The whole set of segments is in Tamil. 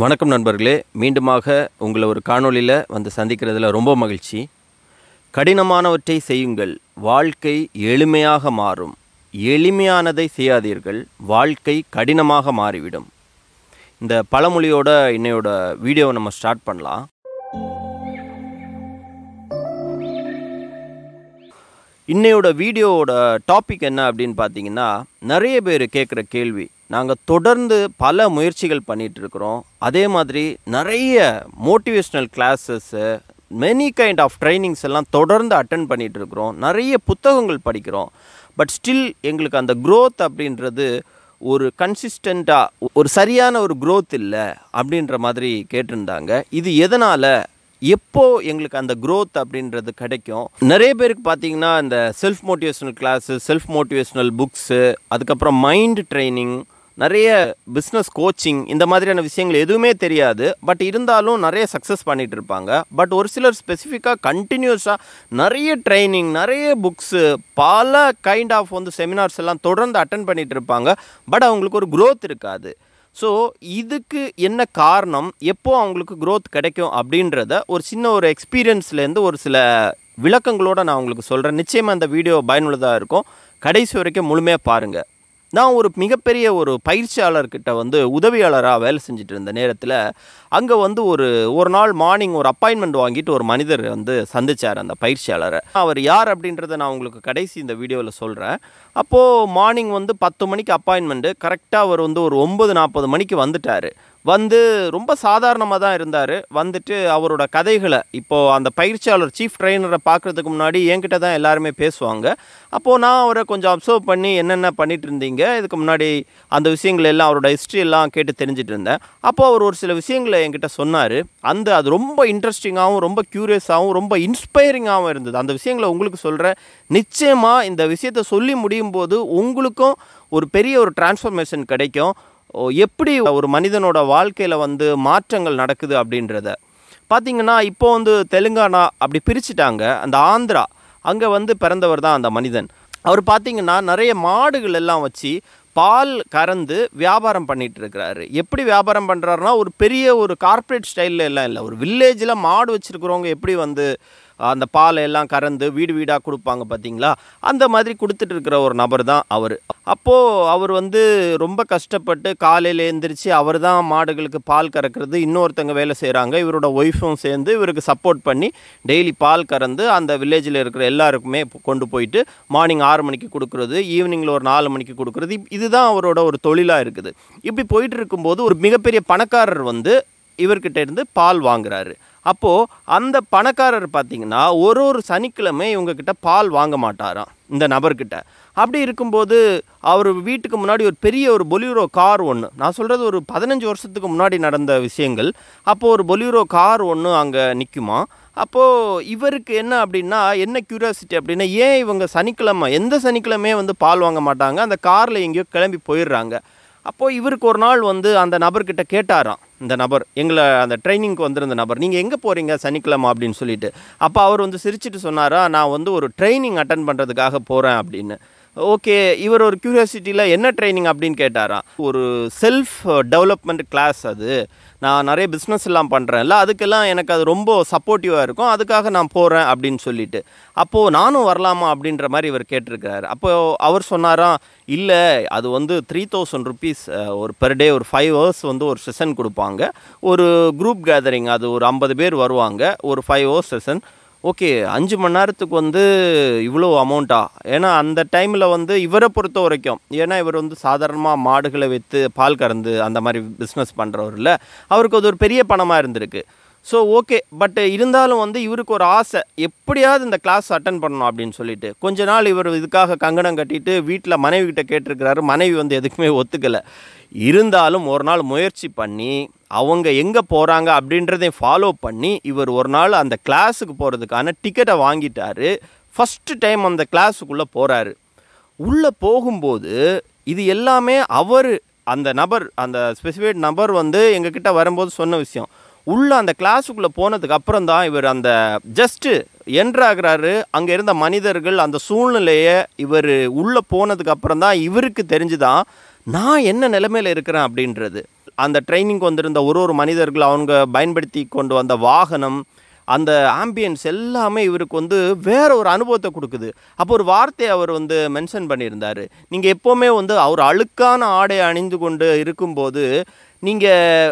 வணக்கம் நண்பர்களே மீண்டுமாக உங்களை ஒரு காணொளியில் வந்து சந்திக்கிறதுல ரொம்ப மகிழ்ச்சி கடினமானவற்றை செய்யுங்கள் வாழ்க்கை எளிமையாக மாறும் எளிமையானதை செய்யாதீர்கள் வாழ்க்கை கடினமாக மாறிவிடும் இந்த பழமொழியோட இன்னையோட வீடியோவை நம்ம ஸ்டார்ட் பண்ணலாம் இன்னையோட வீடியோவோட டாபிக் என்ன அப்படின்னு பார்த்தீங்கன்னா நிறைய பேர் கேட்குற கேள்வி நாங்கள் தொடர்ந்து பல முயற்சிகள் பண்ணிகிட்ருக்குறோம் அதே மாதிரி நிறைய motivational classes many kind of trainings எல்லாம் தொடர்ந்து அட்டன் பண்ணிகிட்ருக்குறோம் நிறைய புத்தகங்கள் படிக்கிறோம் பட் ஸ்டில் எங்களுக்கு அந்த க்ரோத் அப்படின்றது ஒரு கன்சிஸ்டண்ட்டாக ஒரு சரியான ஒரு க்ரோத் இல்லை அப்படின்ற மாதிரி கேட்டிருந்தாங்க இது எதனால் எப்போ எங்களுக்கு அந்த க்ரோத் அப்படின்றது கிடைக்கும் நிறைய பேருக்கு பார்த்தீங்கன்னா இந்த self motivational class self motivational books அதுக்கப்புறம் மைண்ட் ட்ரைனிங் நிறைய பிஸ்னஸ் கோச்சிங் இந்த மாதிரியான விஷயங்கள் எதுவுமே தெரியாது பட் இருந்தாலும் நிறைய சக்ஸஸ் பண்ணிகிட்டு இருப்பாங்க பட் ஒரு சிலர் ஸ்பெசிஃபிக்காக கண்டினியூஸாக நிறைய ட்ரைனிங் நிறைய புக்ஸு பல கைண்ட் ஆஃப் வந்து செமினார்ஸ் எல்லாம் தொடர்ந்து அட்டன் பண்ணிகிட்டு இருப்பாங்க பட் அவங்களுக்கு ஒரு க்ரோத் இருக்காது ஸோ இதுக்கு என்ன காரணம் எப்போது அவங்களுக்கு க்ரோத் கிடைக்கும் அப்படின்றத ஒரு சின்ன ஒரு எக்ஸ்பீரியன்ஸ்லேருந்து ஒரு சில விளக்கங்களோடு நான் உங்களுக்கு சொல்கிறேன் நிச்சயமாக அந்த வீடியோ பயனுள்ளதாக இருக்கும் கடைசி வரைக்கும் முழுமையாக பாருங்கள் நான் ஒரு மிகப்பெரிய ஒரு பயிற்சியாளர்கிட்ட வந்து உதவியாளராக வேலை செஞ்சுட்டு இருந்த நேரத்தில் அங்கே வந்து ஒரு ஒரு நாள் மார்னிங் ஒரு அப்பாயின்மெண்ட் வாங்கிட்டு ஒரு மனிதர் வந்து சந்தித்தார் அந்த பயிற்சியாளரை அவர் யார் அப்படின்றத நான் உங்களுக்கு கடைசி இந்த வீடியோவில் சொல்கிறேன் அப்போது மார்னிங் வந்து பத்து மணிக்கு அப்பாயின்மெண்ட்டு கரெக்டாக அவர் வந்து ஒரு ஒம்பது நாற்பது மணிக்கு வந்துட்டார் வந்து ரொம்ப சாதாரணமாக தான் இருந்தார் வந்துட்டு அவரோட கதைகளை இப்போது அந்த பயிற்சியாளர் சீஃப் ட்ரெயினரை பார்க்குறதுக்கு முன்னாடி என்கிட்ட தான் எல்லாருமே பேசுவாங்க அப்போது நான் அவரை கொஞ்சம் அப்சர்வ் பண்ணி என்னென்ன பண்ணிகிட்டு இருந்தீங்க இதுக்கு முன்னாடி அந்த விஷயங்கள் எல்லாம் அவரோட ஹிஸ்ட்ரி எல்லாம் கேட்டு தெரிஞ்சிட்டு இருந்தேன் அப்போது அவர் ஒரு சில விஷயங்களை என்கிட்ட சொன்னார் அந்த அது ரொம்ப இன்ட்ரெஸ்டிங்காகவும் ரொம்ப க்யூரியஸாகவும் ரொம்ப இன்ஸ்பைரிங்காகவும் இருந்தது அந்த விஷயங்களை உங்களுக்கு சொல்கிறேன் நிச்சயமாக இந்த விஷயத்தை சொல்லி முடியும் போது உங்களுக்கும் ஒரு பெரிய ஒரு டிரான்ஸ்ஃபர்மேஷன் கிடைக்கும் எப்படி ஒரு மனிதனோட வாழ்க்கையில் வந்து மாற்றங்கள் நடக்குது அப்படின்றத பார்த்திங்கன்னா இப்போ வந்து தெலுங்கானா அப்படி பிரிச்சுட்டாங்க அந்த ஆந்திரா அங்கே வந்து பிறந்தவர் தான் அந்த மனிதன் அவர் பார்த்திங்கன்னா நிறைய மாடுகள் எல்லாம் வச்சு பால் கறந்து வியாபாரம் பண்ணிகிட்டு இருக்கிறாரு எப்படி வியாபாரம் பண்ணுறாருனா ஒரு பெரிய ஒரு கார்ப்பரேட் ஸ்டைலில் எல்லாம் இல்லை ஒரு வில்லேஜில் மாடு வச்சுருக்கிறவங்க எப்படி வந்து அந்த பால் எல்லாம் கறந்து வீடு வீடாக கொடுப்பாங்க பார்த்தீங்களா அந்த மாதிரி கொடுத்துட்டு இருக்கிற ஒரு நபர் தான் அவர் அப்போது அவர் வந்து ரொம்ப கஷ்டப்பட்டு காலையில் எழுந்திரிச்சு அவர் தான் மாடுகளுக்கு பால் கறக்கிறது இன்னொருத்தங்க வேலை செய்கிறாங்க இவரோட ஒய்ஃபும் சேர்ந்து இவருக்கு சப்போர்ட் பண்ணி டெய்லி பால் கறந்து அந்த வில்லேஜில் இருக்கிற எல்லாருக்குமே கொண்டு போயிட்டு மார்னிங் ஆறு மணிக்கு கொடுக்குறது ஈவினிங்கில் ஒரு நாலு மணிக்கு கொடுக்குறது இதுதான் அவரோட ஒரு தொழிலாக இருக்குது இப்படி போயிட்டு இருக்கும்போது ஒரு மிகப்பெரிய பணக்காரர் வந்து இவர்கிட்ட இருந்து பால் வாங்குறாரு அப்போது அந்த பணக்காரர் பார்த்திங்கன்னா ஒரு ஒரு சனிக்கிழமை இவங்கக்கிட்ட பால் வாங்க மாட்டாராம் இந்த நபர்கிட்ட அப்படி இருக்கும்போது அவர் வீட்டுக்கு முன்னாடி ஒரு பெரிய ஒரு பொலியூரோ கார் ஒன்று நான் சொல்கிறது ஒரு பதினஞ்சு வருஷத்துக்கு முன்னாடி நடந்த விஷயங்கள் அப்போது ஒரு பொலியூரோ கார் ஒன்று அங்கே நிற்குமா அப்போது இவருக்கு என்ன அப்படின்னா என்ன க்யூரியாசிட்டி அப்படின்னா ஏன் இவங்க சனிக்கிழமை எந்த சனிக்கிழமையே வந்து பால் வாங்க மாட்டாங்க அந்த காரில் எங்கேயோ கிளம்பி போயிடுறாங்க அப்போது இவருக்கு ஒரு நாள் வந்து அந்த நபர்கிட்ட கேட்டாராம் இந்த நபர் எங்களை அந்த ட்ரைனிங்க்கு வந்திருந்த நபர் நீங்கள் எங்கே போகிறீங்க சனிக்கிழமை அப்படின்னு சொல்லிட்டு அப்போ அவர் வந்து சிரிச்சுட்டு சொன்னாரா நான் வந்து ஒரு ட்ரைனிங் அட்டன் பண்ணுறதுக்காக போகிறேன் அப்படின்னு ஓகே இவர் ஒரு க்யூரியாசிட்டியில் என்ன ட்ரைனிங் அப்படின்னு கேட்டாராம் ஒரு செல்ஃப் டெவலப்மெண்ட் கிளாஸ் அது நான் நிறைய பிஸ்னஸ் எல்லாம் பண்ணுறேன்ல அதுக்கெல்லாம் எனக்கு அது ரொம்ப சப்போர்ட்டிவாக இருக்கும் அதுக்காக நான் போகிறேன் அப்படின்னு சொல்லிட்டு அப்போது நானும் வரலாமா அப்படின்ற மாதிரி இவர் கேட்டிருக்கிறாரு அப்போது அவர் சொன்னாராம் இல்லை அது வந்து த்ரீ தௌசண்ட் ருபீஸ் ஒரு பெர் டே ஒரு ஃபைவ் ஹவர்ஸ் வந்து ஒரு செஷன் கொடுப்பாங்க ஒரு குரூப் கேதரிங் அது ஒரு ஐம்பது பேர் வருவாங்க ஒரு ஃபைவ் ஹவர்ஸ் செஷன் ஓகே அஞ்சு மணி நேரத்துக்கு வந்து இவ்வளோ அமௌண்ட்டா ஏன்னா அந்த டைமில் வந்து இவரை பொறுத்த வரைக்கும் ஏன்னா இவர் வந்து சாதாரணமாக மாடுகளை வைத்து பால் கறந்து அந்த மாதிரி பிஸ்னஸ் பண்ணுறவர் இல்லை அவருக்கு அது ஒரு பெரிய பணமாக இருந்திருக்கு ஸோ ஓகே பட் இருந்தாலும் வந்து இவருக்கு ஒரு ஆசை எப்படியாவது இந்த கிளாஸ் அட்டன் பண்ணணும் அப்படின்னு சொல்லிட்டு கொஞ்ச நாள் இவர் இதுக்காக கங்கணம் கட்டிட்டு வீட்டில் மனைவி கிட்ட கேட்டிருக்கிறாரு மனைவி வந்து எதுக்குமே ஒத்துக்கலை இருந்தாலும் ஒரு நாள் முயற்சி பண்ணி அவங்க எங்கே போகிறாங்க அப்படின்றதையும் ஃபாலோ பண்ணி இவர் ஒரு நாள் அந்த கிளாஸுக்கு போகிறதுக்கான டிக்கெட்டை வாங்கிட்டார் ஃபஸ்ட்டு டைம் அந்த கிளாஸுக்குள்ளே போகிறாரு உள்ளே போகும்போது இது எல்லாமே அவர் அந்த நபர் அந்த ஸ்பெசிஃபைட் நபர் வந்து எங்ககிட்ட வரும்போது சொன்ன விஷயம் உள்ளே அந்த கிளாஸுக்குள்ளே போனதுக்கு அப்புறம் தான் இவர் அந்த ஜஸ்ட்டு என்றாகிறாரு அங்கே இருந்த மனிதர்கள் அந்த சூழ்நிலையை இவர் உள்ளே போனதுக்கு அப்புறம் தான் இவருக்கு தெரிஞ்சுதான் நான் என்ன நிலைமையில் இருக்கிறேன் அப்படின்றது அந்த ட்ரைனிங் வந்திருந்த ஒரு ஒரு மனிதர்கள் அவங்க பயன்படுத்தி கொண்டு வந்த வாகனம் அந்த ஆம்பியன்ஸ் எல்லாமே இவருக்கு வந்து வேற ஒரு அனுபவத்தை கொடுக்குது அப்போ ஒரு வார்த்தையை அவர் வந்து மென்ஷன் பண்ணியிருந்தார் நீங்கள் எப்போவுமே வந்து அவர் அழுக்கான ஆடை அணிந்து கொண்டு இருக்கும்போது நீங்கள்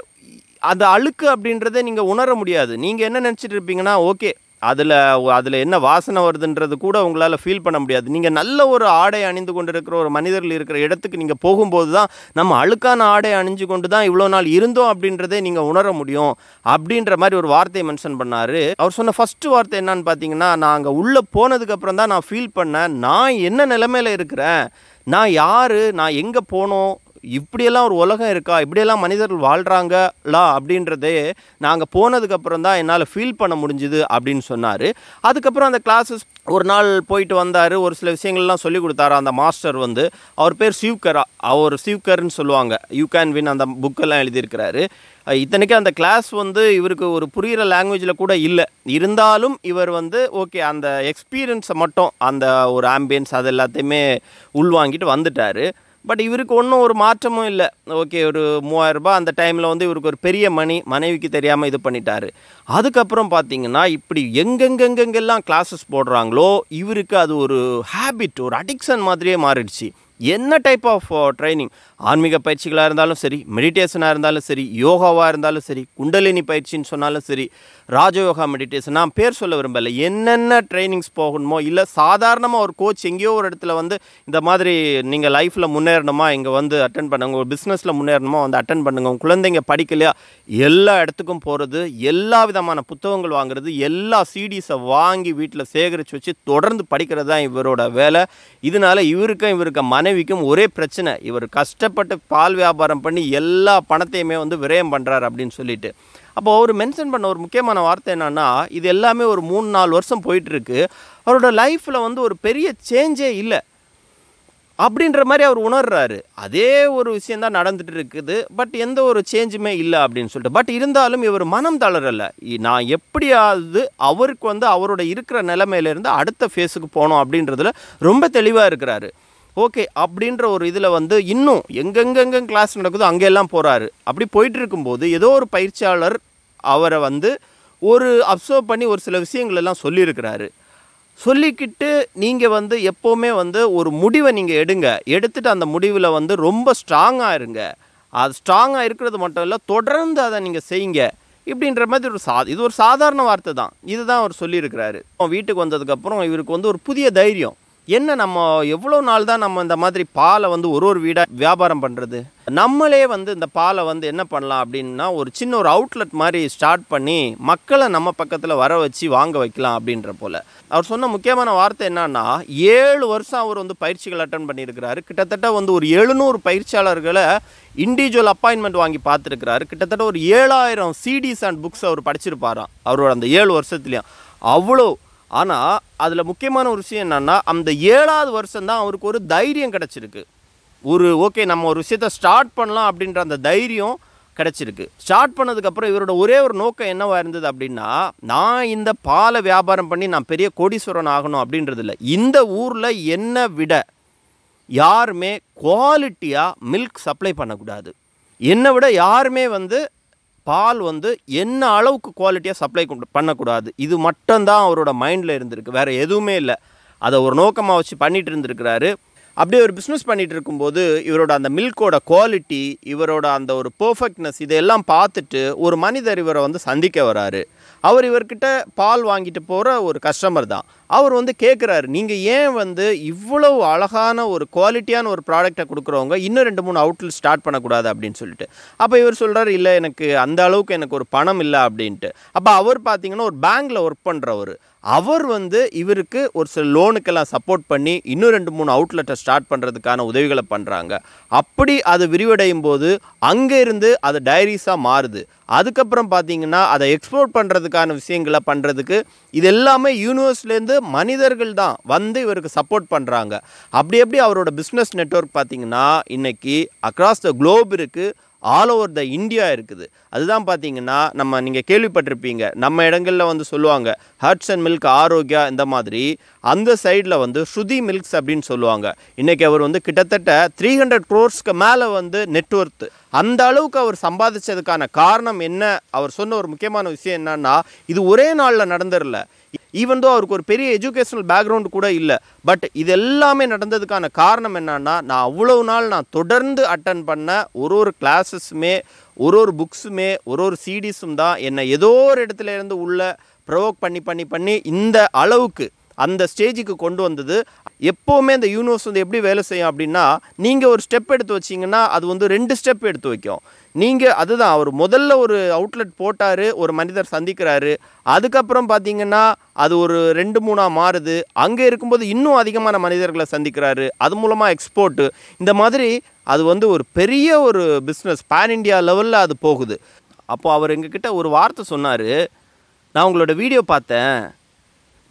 அந்த அழுக்கு அப்படின்றத நீங்கள் உணர முடியாது நீங்கள் என்ன நினச்சிட்டு இருப்பீங்கன்னா ஓகே அதில் அதில் என்ன வாசனை வருதுன்றது கூட உங்களால் ஃபீல் பண்ண முடியாது நீங்கள் நல்ல ஒரு ஆடை அணிந்து கொண்டு இருக்கிற ஒரு மனிதர்கள் இருக்கிற இடத்துக்கு நீங்கள் போகும்போது தான் நம்ம அழுக்கான ஆடை அணிஞ்சு கொண்டு தான் இவ்வளோ நாள் இருந்தோம் அப்படின்றதே நீங்கள் உணர முடியும் அப்படின்ற மாதிரி ஒரு வார்த்தையை மென்ஷன் பண்ணார் அவர் சொன்ன ஃபஸ்ட்டு வார்த்தை என்னன்னு பார்த்தீங்கன்னா நான் அங்கே உள்ளே போனதுக்கப்புறம் தான் நான் ஃபீல் பண்ணேன் நான் என்ன நிலைமையில் இருக்கிறேன் நான் யார் நான் எங்கே போனோம் இப்படியெல்லாம் ஒரு உலகம் இருக்கா இப்படியெல்லாம் மனிதர்கள் வாழ்கிறாங்களா அப்படின்றதே நாங்கள் போனதுக்கப்புறம் தான் என்னால் ஃபீல் பண்ண முடிஞ்சுது அப்படின்னு சொன்னார் அதுக்கப்புறம் அந்த கிளாஸஸ் ஒரு நாள் போயிட்டு வந்தார் ஒரு சில விஷயங்கள்லாம் சொல்லி கொடுத்தாரு அந்த மாஸ்டர் வந்து அவர் பேர் சிவ்கரா அவர் சிவ்கர்னு சொல்லுவாங்க யூ கேன் வின் அந்த புக்கெல்லாம் எழுதியிருக்கிறாரு இத்தனைக்கு அந்த கிளாஸ் வந்து இவருக்கு ஒரு புரிகிற லாங்குவேஜில் கூட இல்லை இருந்தாலும் இவர் வந்து ஓகே அந்த எக்ஸ்பீரியன்ஸை மட்டும் அந்த ஒரு ஆம்பியன்ஸ் அது எல்லாத்தையுமே உள்வாங்கிட்டு வந்துட்டார் பட் இவருக்கு ஒன்றும் ஒரு மாற்றமும் இல்லை ஓகே ஒரு மூவாயிரரூபா அந்த டைமில் வந்து இவருக்கு ஒரு பெரிய மணி மனைவிக்கு தெரியாமல் இது பண்ணிட்டார் அதுக்கப்புறம் பார்த்தீங்கன்னா இப்படி எங்கெங்கெங்கெங்கெல்லாம் கிளாஸஸ் போடுறாங்களோ இவருக்கு அது ஒரு ஹேபிட் ஒரு அடிக்ஷன் மாதிரியே மாறிடுச்சு என்ன டைப் ஆஃப் ட்ரைனிங் ஆன்மீக பயிற்சிகளாக இருந்தாலும் சரி மெடிடேஷனாக இருந்தாலும் சரி யோகாவாக இருந்தாலும் சரி குண்டலினி பயிற்சின்னு சொன்னாலும் சரி ராஜயோகா மெடிடேஷன் நான் பேர் சொல்ல விரும்பலை என்னென்ன ட்ரைனிங்ஸ் போகணுமோ இல்லை சாதாரணமாக ஒரு கோச் எங்கேயோ ஒரு இடத்துல வந்து இந்த மாதிரி நீங்கள் லைஃப்பில் முன்னேறணுமா இங்கே வந்து அட்டன் பண்ணுங்க ஒரு பிஸ்னஸில் முன்னேறணுமா வந்து அட்டன் பண்ணுங்க உங்கள் குழந்தைங்க படிக்கலையா எல்லா இடத்துக்கும் போகிறது எல்லா விதமான புத்தகங்கள் வாங்குறது எல்லா சீடிஸை வாங்கி வீட்டில் சேகரித்து வச்சு தொடர்ந்து படிக்கிறது தான் இவரோட வேலை இதனால் இவருக்கும் இவருக்கு மனை மனைவிக்கும் ஒரே பிரச்சனை இவர் கஷ்டப்பட்டு பால் வியாபாரம் பண்ணி எல்லா பணத்தையுமே வந்து விரயம் பண்ணுறாரு அப்படின்னு சொல்லிட்டு அப்போ அவர் மென்ஷன் பண்ண ஒரு முக்கியமான வார்த்தை என்னென்னா இது எல்லாமே ஒரு மூணு நாலு வருஷம் போயிட்டுருக்கு அவரோட லைஃப்பில் வந்து ஒரு பெரிய சேஞ்சே இல்லை அப்படின்ற மாதிரி அவர் உணர்றாரு அதே ஒரு விஷயந்தான் நடந்துகிட்டு நடந்துட்டு இருக்குது பட் எந்த ஒரு சேஞ்சுமே இல்லை அப்படின்னு சொல்லிட்டு பட் இருந்தாலும் இவர் மனம் தளரலை நான் எப்படியாவது அவருக்கு வந்து அவரோட இருக்கிற நிலைமையிலேருந்து அடுத்த ஃபேஸுக்கு போகணும் அப்படின்றதுல ரொம்ப தெளிவாக இருக்கிறாரு ஓகே அப்படின்ற ஒரு இதில் வந்து இன்னும் எங்கெங்கெங்க கிளாஸ் நடக்குதோ அங்கெல்லாம் போகிறாரு அப்படி போயிட்டு இருக்கும்போது ஏதோ ஒரு பயிற்சியாளர் அவரை வந்து ஒரு அப்சர்வ் பண்ணி ஒரு சில விஷயங்கள் எல்லாம் சொல்லியிருக்கிறாரு சொல்லிக்கிட்டு நீங்கள் வந்து எப்போவுமே வந்து ஒரு முடிவை நீங்கள் எடுங்க எடுத்துகிட்டு அந்த முடிவில் வந்து ரொம்ப ஸ்ட்ராங்காக இருங்க அது ஸ்ட்ராங்காக இருக்கிறது மட்டும் இல்லை தொடர்ந்து அதை நீங்கள் செய்யுங்க இப்படின்ற மாதிரி ஒரு சா இது ஒரு சாதாரண வார்த்தை தான் இதுதான் அவர் சொல்லியிருக்கிறாரு வீட்டுக்கு வந்ததுக்கப்புறம் இவருக்கு வந்து ஒரு புதிய தைரியம் என்ன நம்ம எவ்வளோ நாள் தான் நம்ம இந்த மாதிரி பாலை வந்து ஒரு ஒரு வீடாக வியாபாரம் பண்ணுறது நம்மளே வந்து இந்த பாலை வந்து என்ன பண்ணலாம் அப்படின்னா ஒரு சின்ன ஒரு அவுட்லெட் மாதிரி ஸ்டார்ட் பண்ணி மக்களை நம்ம பக்கத்தில் வர வச்சு வாங்க வைக்கலாம் அப்படின்ற போல் அவர் சொன்ன முக்கியமான வார்த்தை என்னன்னா ஏழு வருஷம் அவர் வந்து பயிற்சிகள் அட்டன் பண்ணியிருக்கிறாரு கிட்டத்தட்ட வந்து ஒரு எழுநூறு பயிற்சியாளர்களை இண்டிவிஜுவல் அப்பாயின்மெண்ட் வாங்கி பார்த்துருக்கிறாரு கிட்டத்தட்ட ஒரு ஏழாயிரம் சிடிஸ் அண்ட் புக்ஸ் அவர் படிச்சிருப்பாராம் அவரோட அந்த ஏழு வருஷத்துலேயும் அவ்வளோ ஆனால் அதில் முக்கியமான ஒரு விஷயம் என்னென்னா அந்த ஏழாவது வருஷம்தான் அவருக்கு ஒரு தைரியம் கிடச்சிருக்கு ஒரு ஓகே நம்ம ஒரு விஷயத்த ஸ்டார்ட் பண்ணலாம் அப்படின்ற அந்த தைரியம் கிடச்சிருக்கு ஸ்டார்ட் பண்ணதுக்கப்புறம் இவரோட ஒரே ஒரு நோக்கம் என்னவாக இருந்தது அப்படின்னா நான் இந்த பாலை வியாபாரம் பண்ணி நான் பெரிய கோடீஸ்வரன் ஆகணும் அப்படின்றது இல்லை இந்த ஊரில் என்னை விட யாருமே குவாலிட்டியாக மில்க் சப்ளை பண்ணக்கூடாது என்னை விட யாருமே வந்து பால் வந்து என்ன அளவுக்கு குவாலிட்டியாக சப்ளை பண்ணக்கூடாது இது மட்டும்தான் அவரோட மைண்டில் இருந்திருக்கு வேறு எதுவுமே இல்லை அதை ஒரு நோக்கமாக வச்சு பண்ணிகிட்டு இருந்திருக்கிறாரு அப்படியே ஒரு பிஸ்னஸ் பண்ணிகிட்டு இருக்கும்போது இவரோட அந்த மில்கோட குவாலிட்டி இவரோட அந்த ஒரு பர்ஃபெக்ட்னஸ் இதையெல்லாம் பார்த்துட்டு ஒரு மனிதர் இவரை வந்து சந்திக்க வராரு அவர் இவர்கிட்ட பால் வாங்கிட்டு போகிற ஒரு கஸ்டமர் தான் அவர் வந்து கேட்குறாரு நீங்கள் ஏன் வந்து இவ்வளவு அழகான ஒரு குவாலிட்டியான ஒரு ப்ராடக்டை கொடுக்குறவங்க இன்னும் ரெண்டு மூணு அவுட்லெட் ஸ்டார்ட் பண்ணக்கூடாது அப்படின்னு சொல்லிட்டு அப்போ இவர் சொல்கிறார் இல்லை எனக்கு அந்த அளவுக்கு எனக்கு ஒரு பணம் இல்லை அப்படின்ட்டு அப்போ அவர் பார்த்தீங்கன்னா ஒரு பேங்க்கில் ஒர்க் பண்ணுறவர் அவர் வந்து இவருக்கு ஒரு சில லோனுக்கெல்லாம் சப்போர்ட் பண்ணி இன்னும் ரெண்டு மூணு அவுட்லெட்டை ஸ்டார்ட் பண்ணுறதுக்கான உதவிகளை பண்ணுறாங்க அப்படி அது விரிவடையும் போது அங்கேருந்து அது டைரிஸாக மாறுது அதுக்கப்புறம் பார்த்தீங்கன்னா அதை எக்ஸ்போர்ட் பண்ணுறதுக்கான விஷயங்களை பண்ணுறதுக்கு இது எல்லாமே யூனிவர்ஸ்லேருந்து மனிதர்கள் தான் வந்து இவருக்கு சப்போர்ட் பண்ணுறாங்க அப்படி எப்படி அவரோட பிஸ்னஸ் நெட்ஒர்க் பார்த்திங்கன்னா இன்றைக்கி அக்ராஸ் த குளோப் இருக்குது ஆல் ஓவர் த இந்தியா இருக்குது அதுதான் பார்த்தீங்கன்னா நம்ம நீங்கள் கேள்விப்பட்டிருப்பீங்க நம்ம இடங்களில் வந்து சொல்லுவாங்க ஹர்ட்ஸ் அண்ட் மில்க் ஆரோக்கியா இந்த மாதிரி அந்த சைடில் வந்து ஸ்ருதி மில்க்ஸ் அப்படின்னு சொல்லுவாங்க இன்றைக்கி அவர் வந்து கிட்டத்தட்ட த்ரீ ஹண்ட்ரட் க்ரோர்ஸ்க்கு மேலே வந்து நெட்ஒர்த்து அந்த அளவுக்கு அவர் சம்பாதிச்சதுக்கான காரணம் என்ன அவர் சொன்ன ஒரு முக்கியமான விஷயம் என்னன்னா இது ஒரே நாளில் நடந்துடல ஈவன் தோ அவருக்கு ஒரு பெரிய எஜுகேஷனல் பேக்ரவுண்டு கூட இல்லை பட் இது எல்லாமே நடந்ததுக்கான காரணம் என்னன்னா நான் அவ்வளவு நாள் நான் தொடர்ந்து அட்டன் பண்ண ஒரு ஒரு கிளாஸஸுமே ஒரு ஒரு புக்ஸுமே ஒரு ஒரு சீடிஸும் தான் என்னை ஏதோ ஒரு இடத்துல இருந்து உள்ள ப்ரொவோக் பண்ணி பண்ணி பண்ணி இந்த அளவுக்கு அந்த ஸ்டேஜுக்கு கொண்டு வந்தது எப்போவுமே இந்த யூனிவர்ஸ் வந்து எப்படி வேலை செய்யும் அப்படின்னா நீங்கள் ஒரு ஸ்டெப் எடுத்து வச்சிங்கன்னா அது வந்து ரெண்டு ஸ்டெப் எடுத்து வைக்கும் நீங்கள் அதுதான் அவர் முதல்ல ஒரு அவுட்லெட் போட்டார் ஒரு மனிதர் சந்திக்கிறாரு அதுக்கப்புறம் பார்த்தீங்கன்னா அது ஒரு ரெண்டு மூணாக மாறுது அங்கே இருக்கும்போது இன்னும் அதிகமான மனிதர்களை சந்திக்கிறாரு அது மூலமாக எக்ஸ்போர்ட்டு இந்த மாதிரி அது வந்து ஒரு பெரிய ஒரு பிஸ்னஸ் பேன் இண்டியா லெவலில் அது போகுது அப்போது அவர் எங்ககிட்ட ஒரு வார்த்தை சொன்னார் நான் உங்களோட வீடியோ பார்த்தேன்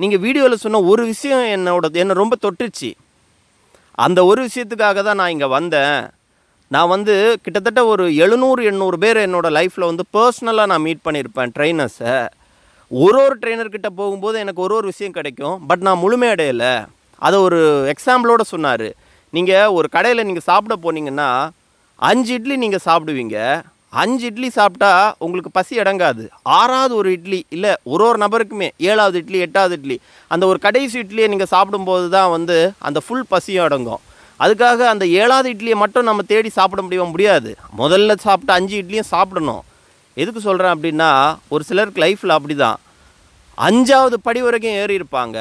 நீங்கள் வீடியோவில் சொன்ன ஒரு விஷயம் என்னோட என்னை ரொம்ப தொட்டுருச்சு அந்த ஒரு விஷயத்துக்காக தான் நான் இங்கே வந்தேன் நான் வந்து கிட்டத்தட்ட ஒரு எழுநூறு எண்ணூறு பேர் என்னோடய லைஃப்பில் வந்து பர்சனலாக நான் மீட் பண்ணியிருப்பேன் ட்ரெயினர்ஸை ஒரு ஒரு ட்ரெயினர்கிட்ட போகும்போது எனக்கு ஒரு ஒரு விஷயம் கிடைக்கும் பட் நான் முழுமையடையில அதை ஒரு எக்ஸாம்பிளோடு சொன்னார் நீங்கள் ஒரு கடையில் நீங்கள் சாப்பிட போனீங்கன்னா அஞ்சு இட்லி நீங்கள் சாப்பிடுவீங்க அஞ்சு இட்லி சாப்பிட்டா உங்களுக்கு பசி அடங்காது ஆறாவது ஒரு இட்லி இல்லை ஒரு ஒரு நபருக்குமே ஏழாவது இட்லி எட்டாவது இட்லி அந்த ஒரு கடைசி இட்லியை நீங்கள் சாப்பிடும்போது தான் வந்து அந்த ஃபுல் பசியும் அடங்கும் அதுக்காக அந்த ஏழாவது இட்லியை மட்டும் நம்ம தேடி சாப்பிட முடிய முடியாது முதல்ல சாப்பிட்ட அஞ்சு இட்லியும் சாப்பிடணும் எதுக்கு சொல்கிறேன் அப்படின்னா ஒரு சிலருக்கு லைஃப்பில் அப்படி தான் அஞ்சாவது படி வரைக்கும் ஏறி இருப்பாங்க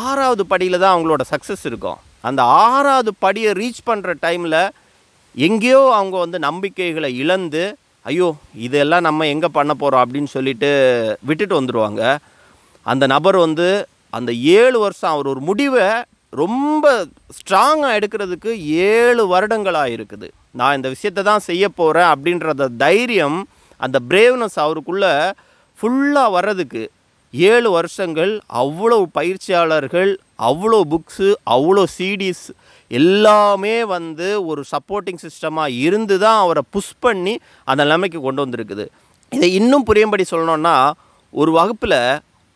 ஆறாவது படியில் தான் அவங்களோட சக்ஸஸ் இருக்கும் அந்த ஆறாவது படியை ரீச் பண்ணுற டைமில் எங்கேயோ அவங்க வந்து நம்பிக்கைகளை இழந்து ஐயோ இதெல்லாம் நம்ம எங்கே பண்ண போகிறோம் அப்படின்னு சொல்லிட்டு விட்டுட்டு வந்துடுவாங்க அந்த நபர் வந்து அந்த ஏழு வருஷம் அவர் ஒரு முடிவை ரொம்ப ஸ்ட்ராங்காக எடுக்கிறதுக்கு ஏழு வருடங்களாக இருக்குது நான் இந்த விஷயத்தை தான் செய்ய போகிறேன் அப்படின்றத தைரியம் அந்த பிரேவ்னஸ் அவருக்குள்ளே ஃபுல்லாக வர்றதுக்கு ஏழு வருஷங்கள் அவ்வளோ பயிற்சியாளர்கள் அவ்வளோ புக்ஸு அவ்வளோ சீடிஸ் எல்லாமே வந்து ஒரு சப்போர்ட்டிங் சிஸ்டமாக இருந்து தான் அவரை புஷ் பண்ணி அந்த நிலைமைக்கு கொண்டு வந்திருக்குது இதை இன்னும் புரியும்படி சொல்லணும்னா ஒரு வகுப்பில்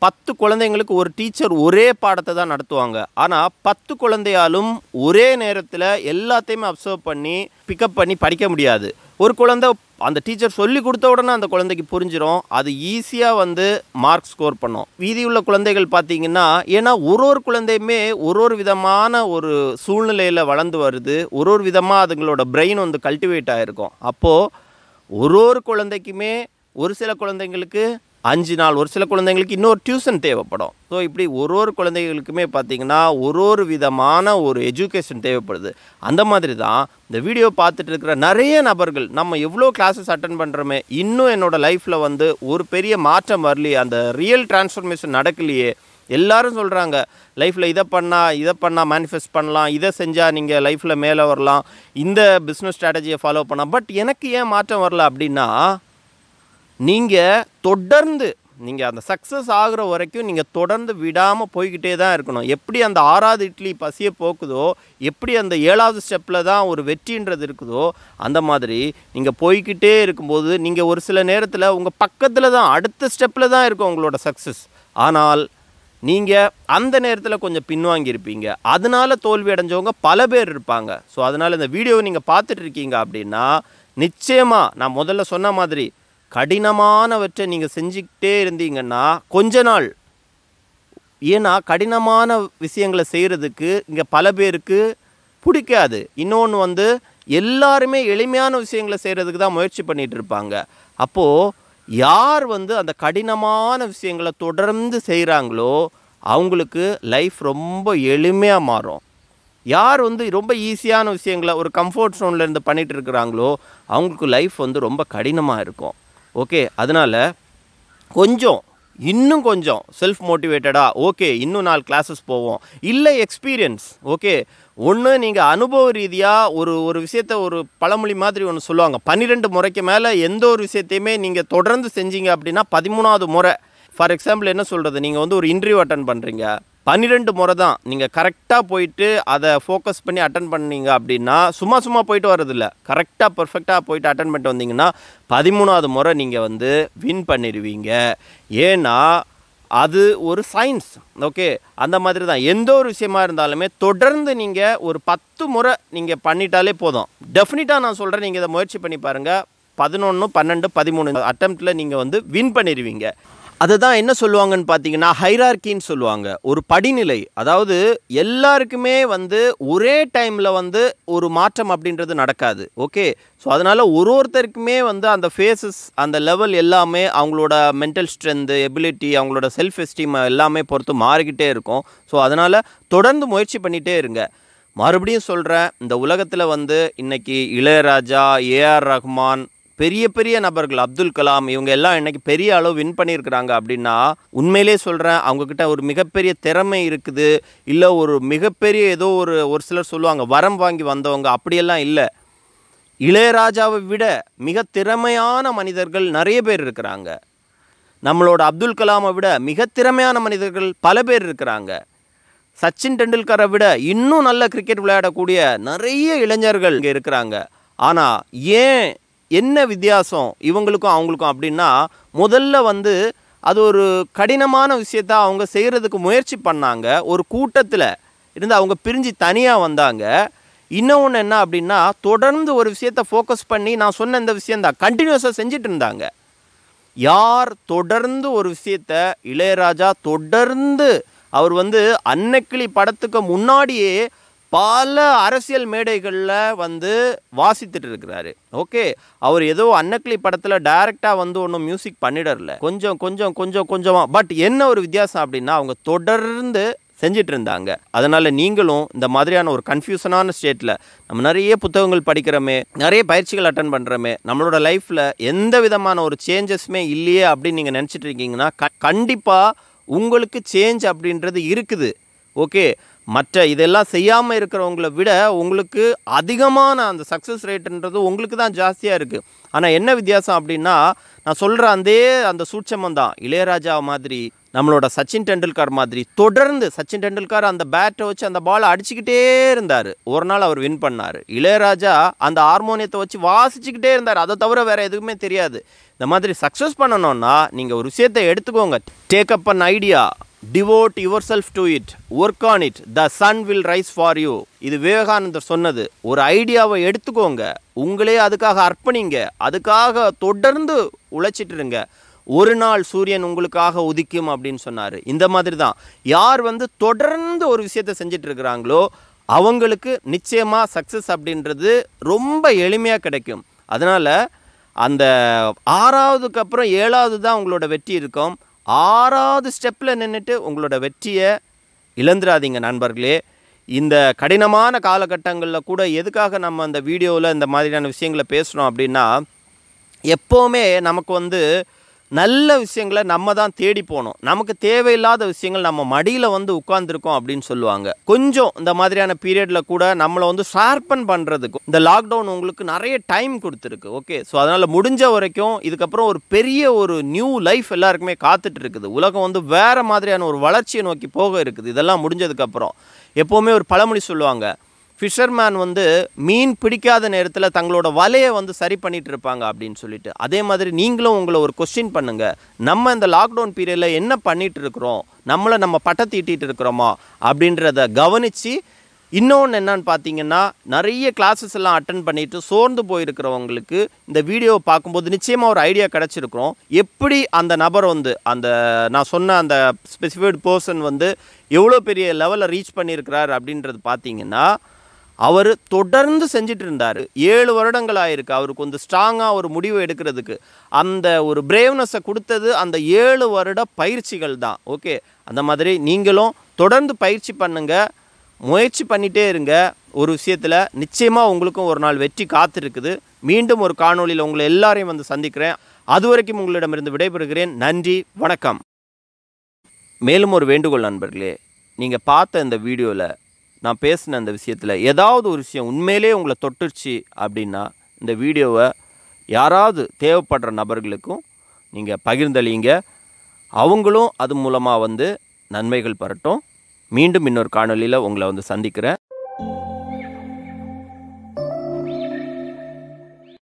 பத்து குழந்தைங்களுக்கு ஒரு டீச்சர் ஒரே பாடத்தை தான் நடத்துவாங்க ஆனால் பத்து குழந்தையாலும் ஒரே நேரத்தில் எல்லாத்தையுமே அப்சர்வ் பண்ணி பிக்கப் பண்ணி படிக்க முடியாது ஒரு குழந்தை அந்த டீச்சர் சொல்லி கொடுத்த உடனே அந்த குழந்தைக்கு புரிஞ்சிடும் அது ஈஸியாக வந்து மார்க் ஸ்கோர் பண்ணும் வீதி உள்ள குழந்தைகள் பார்த்தீங்கன்னா ஏன்னா ஒரு ஒரு குழந்தையுமே ஒரு ஒரு விதமான ஒரு சூழ்நிலையில் வளர்ந்து வருது ஒரு ஒரு விதமாக அதுங்களோட பிரெயின் வந்து கல்டிவேட் ஆகிருக்கும் அப்போது ஒரு ஒரு குழந்தைக்குமே ஒரு சில குழந்தைங்களுக்கு அஞ்சு நாள் ஒரு சில குழந்தைங்களுக்கு இன்னொரு டியூஷன் தேவைப்படும் ஸோ இப்படி ஒரு ஒரு குழந்தைகளுக்குமே பார்த்திங்கன்னா ஒரு ஒரு விதமான ஒரு எஜுகேஷன் தேவைப்படுது அந்த மாதிரி தான் இந்த வீடியோ பார்த்துட்டு இருக்கிற நிறைய நபர்கள் நம்ம எவ்வளோ கிளாஸஸ் அட்டன் பண்ணுறோமே இன்னும் என்னோடய லைஃப்பில் வந்து ஒரு பெரிய மாற்றம் வரலையே அந்த ரியல் டிரான்ஸ்ஃபர்மேஷன் நடக்கலையே எல்லாரும் சொல்கிறாங்க லைஃப்பில் இதை பண்ணால் இதை பண்ணால் மேனிஃபெஸ்ட் பண்ணலாம் இதை செஞ்சால் நீங்கள் லைஃப்பில் மேலே வரலாம் இந்த பிஸ்னஸ் ஸ்ட்ராட்டஜியை ஃபாலோ பண்ணலாம் பட் எனக்கு ஏன் மாற்றம் வரல அப்படின்னா நீங்கள் தொடர்ந்து நீங்கள் அந்த சக்ஸஸ் ஆகிற வரைக்கும் நீங்கள் தொடர்ந்து விடாமல் போய்கிட்டே தான் இருக்கணும் எப்படி அந்த ஆறாவது இட்லி பசியை போக்குதோ எப்படி அந்த ஏழாவது ஸ்டெப்பில் தான் ஒரு வெற்றின்றது இருக்குதோ அந்த மாதிரி நீங்கள் போய்கிட்டே இருக்கும்போது நீங்கள் ஒரு சில நேரத்தில் உங்கள் பக்கத்தில் தான் அடுத்த ஸ்டெப்பில் தான் இருக்கும் உங்களோட சக்ஸஸ் ஆனால் நீங்கள் அந்த நேரத்தில் கொஞ்சம் பின்வாங்கியிருப்பீங்க அதனால் தோல்வி அடைஞ்சவங்க பல பேர் இருப்பாங்க ஸோ அதனால் இந்த வீடியோவை நீங்கள் பார்த்துட்ருக்கீங்க அப்படின்னா நிச்சயமாக நான் முதல்ல சொன்ன மாதிரி கடினமானவற்றை நீங்கள் செஞ்சுக்கிட்டே இருந்தீங்கன்னா கொஞ்ச நாள் ஏன்னா கடினமான விஷயங்களை செய்கிறதுக்கு இங்கே பல பேருக்கு பிடிக்காது இன்னொன்று வந்து எல்லாருமே எளிமையான விஷயங்களை செய்கிறதுக்கு தான் முயற்சி பண்ணிகிட்டு இருப்பாங்க அப்போது யார் வந்து அந்த கடினமான விஷயங்களை தொடர்ந்து செய்கிறாங்களோ அவங்களுக்கு லைஃப் ரொம்ப எளிமையாக மாறும் யார் வந்து ரொம்ப ஈஸியான விஷயங்களை ஒரு கம்ஃபர்ட் ஜோன்லேருந்து பண்ணிகிட்டு இருக்கிறாங்களோ அவங்களுக்கு லைஃப் வந்து ரொம்ப கடினமாக இருக்கும் ஓகே அதனால் கொஞ்சம் இன்னும் கொஞ்சம் செல்ஃப் மோட்டிவேட்டடாக ஓகே இன்னும் நாலு கிளாஸஸ் போவோம் இல்லை எக்ஸ்பீரியன்ஸ் ஓகே ஒன்று நீங்கள் அனுபவ ரீதியாக ஒரு ஒரு விஷயத்த ஒரு பழமொழி மாதிரி ஒன்று சொல்லுவாங்க பன்னிரெண்டு முறைக்கு மேலே எந்த ஒரு விஷயத்தையுமே நீங்கள் தொடர்ந்து செஞ்சீங்க அப்படின்னா பதிமூணாவது முறை ஃபார் எக்ஸாம்பிள் என்ன சொல்கிறது நீங்கள் வந்து ஒரு இன்டர்வியூ அட்டன் பண்ணுறீங்க பன்னிரெண்டு முறை தான் நீங்கள் கரெக்டாக போயிட்டு அதை ஃபோக்கஸ் பண்ணி அட்டன் பண்ணீங்க அப்படின்னா சும்மா சும்மா போயிட்டு வர்றதில்ல கரெக்டாக பர்ஃபெக்டாக போயிட்டு அட்டன் பண்ணிட்டு வந்தீங்கன்னா பதிமூணாவது முறை நீங்கள் வந்து வின் பண்ணிடுவீங்க ஏன்னா அது ஒரு சயின்ஸ் ஓகே அந்த மாதிரி தான் எந்த ஒரு விஷயமா இருந்தாலுமே தொடர்ந்து நீங்கள் ஒரு பத்து முறை நீங்கள் பண்ணிட்டாலே போதும் டெஃபினட்டாக நான் சொல்கிறேன் நீங்கள் இதை முயற்சி பண்ணி பாருங்கள் பதினொன்று பன்னெண்டு பதிமூணு அட்டம்ப்டில் நீங்கள் வந்து வின் பண்ணிடுவீங்க அதுதான் என்ன சொல்லுவாங்கன்னு பார்த்தீங்கன்னா ஹைரார்கின்னு சொல்லுவாங்க ஒரு படிநிலை அதாவது எல்லாருக்குமே வந்து ஒரே டைமில் வந்து ஒரு மாற்றம் அப்படின்றது நடக்காது ஓகே ஸோ அதனால் ஒரு ஒருத்தருக்குமே வந்து அந்த ஃபேஸஸ் அந்த லெவல் எல்லாமே அவங்களோட மென்டல் ஸ்ட்ரென்த்து எபிலிட்டி அவங்களோட செல்ஃப் எஸ்டீம் எல்லாமே பொறுத்து மாறிக்கிட்டே இருக்கும் ஸோ அதனால் தொடர்ந்து முயற்சி பண்ணிகிட்டே இருங்க மறுபடியும் சொல்கிறேன் இந்த உலகத்தில் வந்து இன்றைக்கி இளையராஜா ஏஆர் ரஹ்மான் பெரிய பெரிய நபர்கள் அப்துல் கலாம் இவங்க எல்லாம் இன்னைக்கு பெரிய அளவு வின் பண்ணியிருக்கிறாங்க அப்படின்னா உண்மையிலே சொல்கிறேன் அவங்கக்கிட்ட ஒரு மிகப்பெரிய திறமை இருக்குது இல்லை ஒரு மிகப்பெரிய ஏதோ ஒரு ஒரு சிலர் சொல்லுவாங்க வரம் வாங்கி வந்தவங்க அப்படியெல்லாம் இல்லை இளையராஜாவை விட மிக திறமையான மனிதர்கள் நிறைய பேர் இருக்கிறாங்க நம்மளோட அப்துல் கலாமை விட மிக திறமையான மனிதர்கள் பல பேர் இருக்கிறாங்க சச்சின் டெண்டுல்கரை விட இன்னும் நல்ல கிரிக்கெட் விளையாடக்கூடிய நிறைய இளைஞர்கள் இங்கே இருக்கிறாங்க ஆனால் ஏன் என்ன வித்தியாசம் இவங்களுக்கும் அவங்களுக்கும் அப்படின்னா முதல்ல வந்து அது ஒரு கடினமான விஷயத்த அவங்க செய்கிறதுக்கு முயற்சி பண்ணாங்க ஒரு கூட்டத்தில் இருந்து அவங்க பிரிஞ்சு தனியாக வந்தாங்க இன்னொன்று என்ன அப்படின்னா தொடர்ந்து ஒரு விஷயத்தை ஃபோக்கஸ் பண்ணி நான் சொன்ன இந்த விஷயந்தான் கண்டினியூஸாக செஞ்சிட்டு இருந்தாங்க யார் தொடர்ந்து ஒரு விஷயத்த இளையராஜா தொடர்ந்து அவர் வந்து அன்னக்கிளி படத்துக்கு முன்னாடியே பல அரசியல் மேடைகளில் வந்து வாசித்துட்டு இருக்கிறாரு ஓகே அவர் ஏதோ அன்னக்கிளி படத்தில் டைரக்டாக வந்து ஒன்றும் மியூசிக் பண்ணிடறல கொஞ்சம் கொஞ்சம் கொஞ்சம் கொஞ்சமாக பட் என்ன ஒரு வித்தியாசம் அப்படின்னா அவங்க தொடர்ந்து செஞ்சிட்டு இருந்தாங்க அதனால் நீங்களும் இந்த மாதிரியான ஒரு கன்ஃபியூஷனான ஸ்டேட்டில் நம்ம நிறைய புத்தகங்கள் படிக்கிறோமே நிறைய பயிற்சிகள் அட்டன் பண்ணுறோமே நம்மளோட லைஃப்பில் எந்த விதமான ஒரு சேஞ்சஸுமே இல்லையே அப்படின்னு நீங்கள் நினச்சிட்டு இருக்கீங்கன்னா க கண்டிப்பாக உங்களுக்கு சேஞ்ச் அப்படின்றது இருக்குது ஓகே மற்ற இதெல்லாம் செய்யாமல் இருக்கிறவங்களை விட உங்களுக்கு அதிகமான அந்த சக்ஸஸ் ரேட்டுன்றது உங்களுக்கு தான் ஜாஸ்தியாக இருக்குது ஆனால் என்ன வித்தியாசம் அப்படின்னா நான் சொல்கிற அந்த அந்த சூட்சமம் தான் இளையராஜா மாதிரி நம்மளோட சச்சின் டெண்டுல்கர் மாதிரி தொடர்ந்து சச்சின் டெண்டுல்கர் அந்த பேட்டை வச்சு அந்த பாலை அடிச்சுக்கிட்டே இருந்தார் ஒரு நாள் அவர் வின் பண்ணார் இளையராஜா அந்த ஹார்மோனியத்தை வச்சு வாசிச்சுக்கிட்டே இருந்தார் அதை தவிர வேறு எதுவுமே தெரியாது இந்த மாதிரி சக்ஸஸ் பண்ணணும்னா நீங்கள் ஒரு விஷயத்தை எடுத்துக்கோங்க take up an idea devote your self to it work on it the sun will rise for you இது விவேகானந்தர் சொன்னது ஒரு ஐடியாவை எடுத்துக்கோங்க உங்களே அதுக்காக அர்ப்பணிங்க அதுக்காக தொடர்ந்து உழைச்சிட்டுருங்க ஒரு நாள் சூரியன் உங்களுக்காக உதிக்கும் அப்படின்னு சொன்னார் இந்த மாதிரி தான் யார் வந்து தொடர்ந்து ஒரு விஷயத்தை செஞ்சிட்டு இருக்கிறாங்களோ அவங்களுக்கு நிச்சயமாக சக்ஸஸ் அப்படின்றது ரொம்ப எளிமையாக கிடைக்கும் அதனால் அந்த ஆறாவதுக்கு அப்புறம் ஏழாவது தான் உங்களோட வெற்றி இருக்கும் ஆறாவது ஸ்டெப்பில் நின்றுட்டு உங்களோட வெற்றியை இழந்துடாதீங்க நண்பர்களே இந்த கடினமான காலகட்டங்களில் கூட எதுக்காக நம்ம அந்த வீடியோவில் இந்த மாதிரியான விஷயங்களை பேசுகிறோம் அப்படின்னா எப்போவுமே நமக்கு வந்து நல்ல விஷயங்களை நம்ம தான் தேடி போகணும் நமக்கு தேவையில்லாத விஷயங்கள் நம்ம மடியில் வந்து உட்காந்துருக்கோம் அப்படின்னு சொல்லுவாங்க கொஞ்சம் இந்த மாதிரியான பீரியடில் கூட நம்மளை வந்து ஷார்பன் பண்ணுறதுக்கு இந்த லாக்டவுன் உங்களுக்கு நிறைய டைம் கொடுத்துருக்கு ஓகே ஸோ அதனால் முடிஞ்ச வரைக்கும் இதுக்கப்புறம் ஒரு பெரிய ஒரு நியூ லைஃப் எல்லாருக்குமே காத்துட்டு இருக்குது உலகம் வந்து வேறு மாதிரியான ஒரு வளர்ச்சியை நோக்கி போக இருக்குது இதெல்லாம் முடிஞ்சதுக்கப்புறம் எப்போவுமே ஒரு பழமொழி சொல்லுவாங்க ஃபிஷர்மேன் வந்து மீன் பிடிக்காத நேரத்தில் தங்களோட வலையை வந்து சரி பண்ணிகிட்டு இருப்பாங்க அப்படின்னு சொல்லிட்டு அதே மாதிரி நீங்களும் உங்களை ஒரு கொஸ்டின் பண்ணுங்கள் நம்ம இந்த லாக்டவுன் பீரியடில் என்ன பண்ணிகிட்டு இருக்கிறோம் நம்மளை நம்ம தீட்டிகிட்டு இருக்கிறோமா அப்படின்றத கவனித்து இன்னொன்று என்னன்னு பார்த்தீங்கன்னா நிறைய கிளாஸஸ் எல்லாம் அட்டன் பண்ணிட்டு சோர்ந்து போயிருக்கிறவங்களுக்கு இந்த வீடியோவை பார்க்கும்போது நிச்சயமாக ஒரு ஐடியா கிடச்சிருக்கிறோம் எப்படி அந்த நபர் வந்து அந்த நான் சொன்ன அந்த ஸ்பெசிஃபைடு பர்சன் வந்து எவ்வளோ பெரிய லெவலில் ரீச் பண்ணியிருக்கிறார் அப்படின்றது பார்த்தீங்கன்னா அவர் தொடர்ந்து செஞ்சிட்டு இருந்தார் ஏழு வருடங்கள் ஆயிருக்கு அவருக்கு கொஞ்சம் ஸ்ட்ராங்காக ஒரு முடிவு எடுக்கிறதுக்கு அந்த ஒரு பிரேவ்னஸை கொடுத்தது அந்த ஏழு வருட பயிற்சிகள் தான் ஓகே அந்த மாதிரி நீங்களும் தொடர்ந்து பயிற்சி பண்ணுங்கள் முயற்சி பண்ணிகிட்டே இருங்க ஒரு விஷயத்தில் நிச்சயமாக உங்களுக்கும் ஒரு நாள் வெற்றி காத்திருக்குது மீண்டும் ஒரு காணொலியில் உங்களை எல்லாரையும் வந்து சந்திக்கிறேன் அது வரைக்கும் உங்களிடமிருந்து விடைபெறுகிறேன் நன்றி வணக்கம் மேலும் ஒரு வேண்டுகோள் நண்பர்களே நீங்கள் பார்த்த இந்த வீடியோவில் நான் பேசின அந்த விஷயத்தில் ஏதாவது ஒரு விஷயம் உண்மையிலே உங்களை தொட்டுருச்சு அப்படின்னா இந்த வீடியோவை யாராவது தேவைப்படுற நபர்களுக்கும் நீங்கள் பகிர்ந்தளிங்க அவங்களும் அது மூலமாக வந்து நன்மைகள் பெறட்டும் மீண்டும் இன்னொரு காணொலியில் உங்களை வந்து சந்திக்கிறேன்